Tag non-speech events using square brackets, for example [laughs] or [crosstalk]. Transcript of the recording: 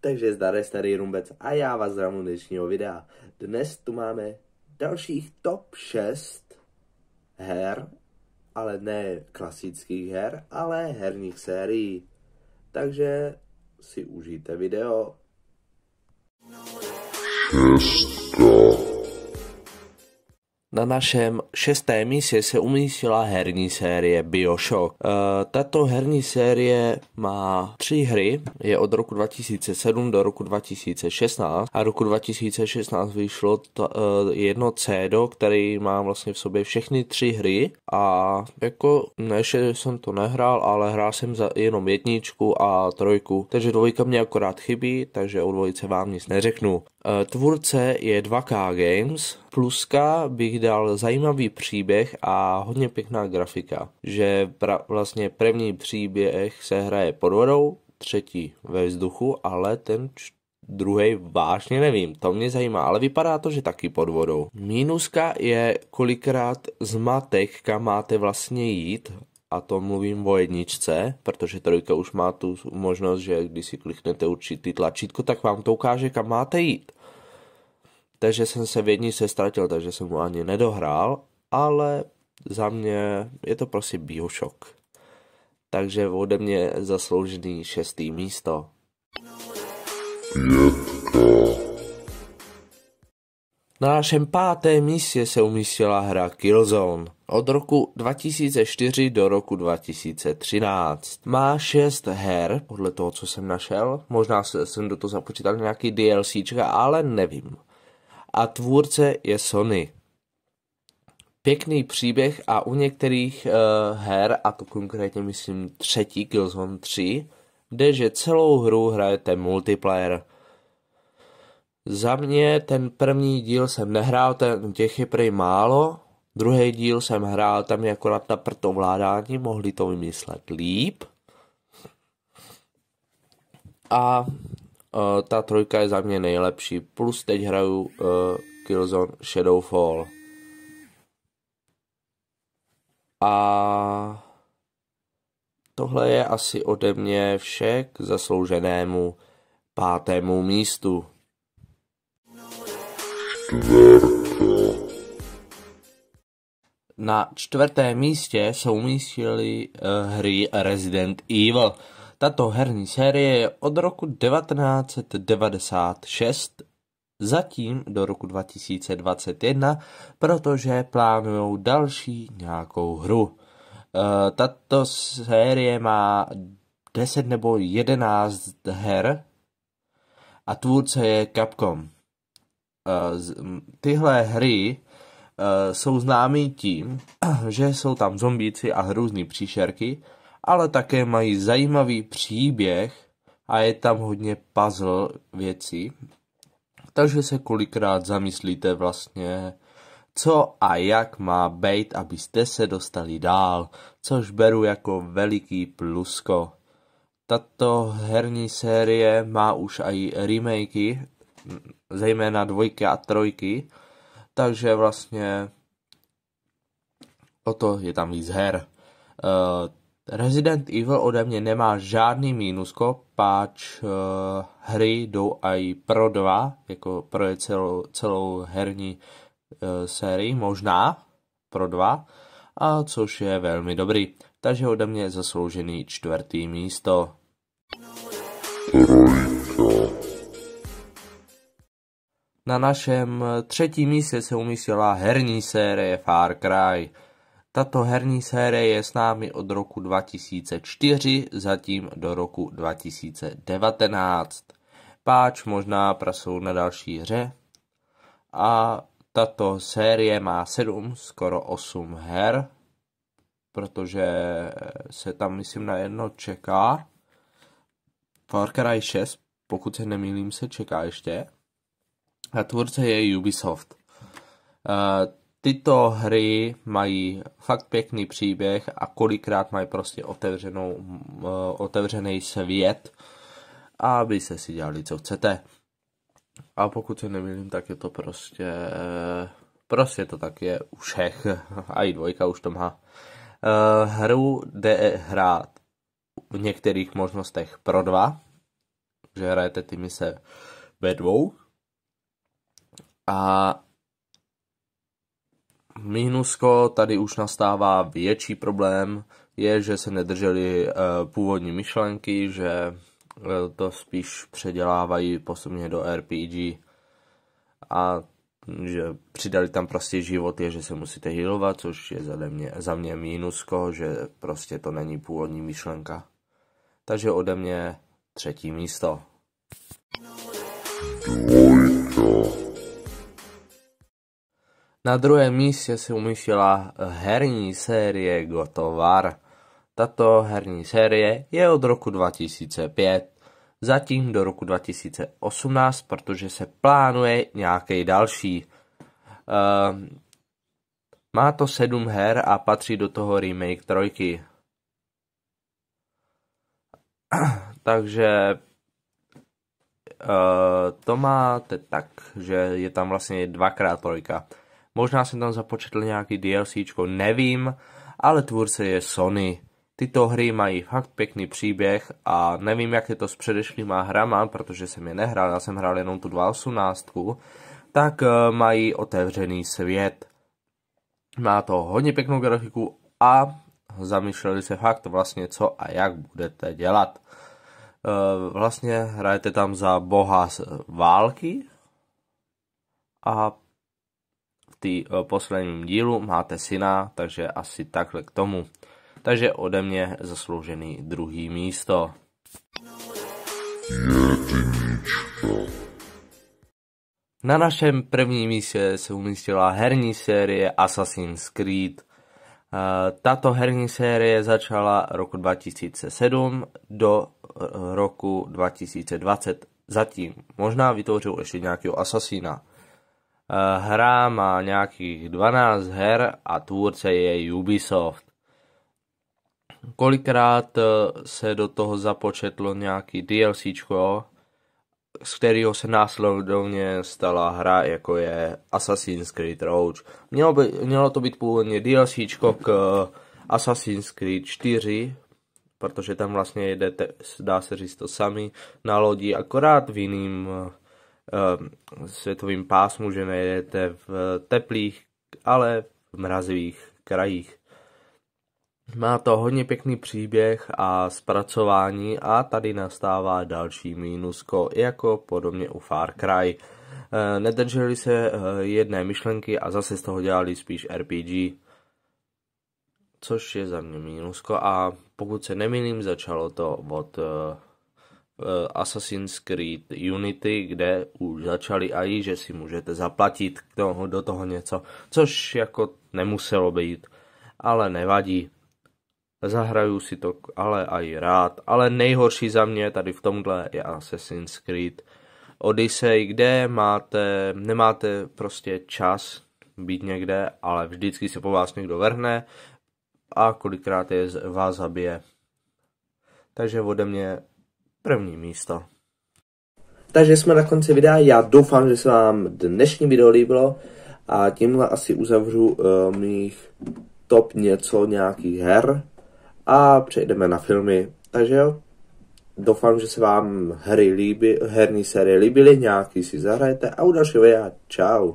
Takže zdare starý rumbec a já vás zdravím dnešního videa. Dnes tu máme dalších top 6 her, ale ne klasických her, ale herních sérií. Takže si užijte video. Hezká. Na našem šesté místě se umístila herní série Bioshock. Eh, tato herní série má tři hry, je od roku 2007 do roku 2016 a roku 2016 vyšlo to, eh, jedno CD, který má vlastně v sobě všechny tři hry a jako ještě jsem to nehrál, ale hrál jsem za jenom jedničku a trojku, takže dvojka mě akorát chybí, takže o dvojice vám nic neřeknu. Eh, tvůrce je 2K Games, pluska bych dal zajímavý příběh a hodně pěkná grafika, že pra, vlastně první příběh se hraje pod vodou, třetí ve vzduchu, ale ten č- druhý vážně nevím, to mě zajímá, ale vypadá to, že taky pod vodou. Mínuska je kolikrát zmatek, kam máte vlastně jít, a to mluvím o jedničce, protože trojka už má tu možnost, že když si kliknete určitý tlačítko, tak vám to ukáže, kam máte jít takže jsem se v jedni se ztratil, takže jsem mu ani nedohrál, ale za mě je to prostě Bioshock. Takže ode mě zasloužený šestý místo. Pětka. Na našem pátém místě se umístila hra Killzone. Od roku 2004 do roku 2013. Má šest her, podle toho, co jsem našel. Možná jsem do toho započítal nějaký DLCčka, ale nevím a tvůrce je Sony. Pěkný příběh a u některých uh, her, a to konkrétně myslím třetí Killzone 3, jde, že celou hru hrajete multiplayer. Za mě ten první díl jsem nehrál, ten, těch je prej málo, druhý díl jsem hrál, tam je akorát na prtovládání, mohli to vymyslet líp. A Eh, ta trojka je za mě nejlepší. Plus teď hraju uh, Killzone Shadowfall. A tohle je asi ode mě vše k zaslouženému pátému místu. Na čtvrtém místě jsou umístili uh, eh, hry Resident Evil. Tato herní série je od roku 1996 zatím do roku 2021, protože plánují další nějakou hru. Eh, tato série má 10 nebo 11 her a tvůrce je Capcom. Eh, tyhle hry eh, jsou známý tím, [clears throat] že jsou tam zombíci a hrůzný příšerky, ale také mají zajímavý příběh a je tam hodně puzzle věcí. Takže se kolikrát zamyslíte vlastně, co a jak má být, abyste se dostali dál, což beru jako veliký plusko. Tato herní série má už i remakey, zejména dvojky a trojky, takže vlastně o to je tam víc her. Uh, Resident Evil ode mě nemá žádný mínusko, páč uh, hry jdou i pro dva, jako pro je celou, celou herní uh, sérii, možná pro dva, a což je velmi dobrý. Takže ode mě zasloužený čtvrtý místo. Na našem třetím místě se umístila herní série Far Cry. Tato herní série je s námi od roku 2004, zatím do roku 2019. Páč možná prasou na další hře. A tato série má 7, skoro 8 her, protože se tam, myslím, na jedno čeká. Far Cry 6, pokud se nemýlím, se čeká ještě. A tvůrce je Ubisoft. Uh, Tyto hry mají fakt pěkný příběh a kolikrát mají prostě otevřenou, eh, otevřený svět, aby se si dělali, co chcete. A pokud se nemýlím, tak je to prostě... Eh, prostě to tak je u všech. [laughs] A i dvojka už to má. Eh, hru jde hrát v některých možnostech pro dva, že hrajete ty mise ve dvou. A Minusko tady už nastává větší problém, je, že se nedrželi eh, původní myšlenky, že eh, to spíš předělávají postupně do RPG a že přidali tam prostě život je, že se musíte healovat, což je za mě, za mě mínusko, že prostě to není původní myšlenka. Takže ode mě třetí místo. Dvojka. Na druhém místě si umístila herní série Gotovar. Tato herní série je od roku 2005, zatím do roku 2018, protože se plánuje nějaký další. Uh, má to sedm her a patří do toho remake trojky. [clears throat] Takže uh, to máte tak, že je tam vlastně dvakrát trojka. Možná jsem tam započetl nějaký DLCčko, nevím, ale tvůrce je Sony. Tyto hry mají fakt pěkný příběh a nevím, jak je to s předešlýma hrama, protože jsem je nehrál, já jsem hrál jenom tu 2.18, tak eh, mají otevřený svět. Má to hodně pěknou grafiku a zamýšleli se fakt vlastně co a jak budete dělat. Eh, vlastně hrajete tam za boha z války a tý eh, posledním dílu máte syna, takže asi takhle k tomu. Takže ode mě zasloužený druhý místo. Jedinička. Na našem prvním místě se umístila herní série Assassin's Creed. Eh, tato herní série začala roku 2007 do eh, roku 2020. Zatím možná vytvořil ještě nějakého asasína. Eh, hra má nějakých 12 her a tvůrce je Ubisoft. Kolikrát eh, se do toho započetlo nějaký DLC, z kterého se následovně stala hra, jako je Assassin's Creed Roach. Mělo, by, mělo to být původně DLC k eh, Assassin's Creed 4, protože tam vlastně jedete, dá se říct to sami, na lodi, akorát v jiným Eh, světovým pásmu, že nejedete v teplých, ale v mrazivých krajích. Má to hodně pěkný příběh a zpracování a tady nastává další mínusko, jako podobně u Far Cry. Eh, nedrželi se eh, jedné myšlenky a zase z toho dělali spíš RPG. Což je za mě mínusko a pokud se nemýlím, začalo to od Eh, Assassin's Creed Unity, kde už začali i, že si můžete zaplatit toho, do toho něco, což jako nemuselo být, ale nevadí. Zahraju si to ale i rád, ale nejhorší za mě tady v tomhle je Assassin's Creed Odyssey, kde máte, nemáte prostě čas být někde, ale vždycky se po vás někdo vrhne a kolikrát je vás zabije. Takže ode mě první místo. Takže jsme na konci videa, já doufám, že se vám dnešní video líbilo a tímhle asi uzavřu uh, mých top něco nějakých her a přejdeme na filmy. Takže jo, doufám, že se vám hry líbí, herní série líbily, nějaký si zahrajete a u dalšího videa čau.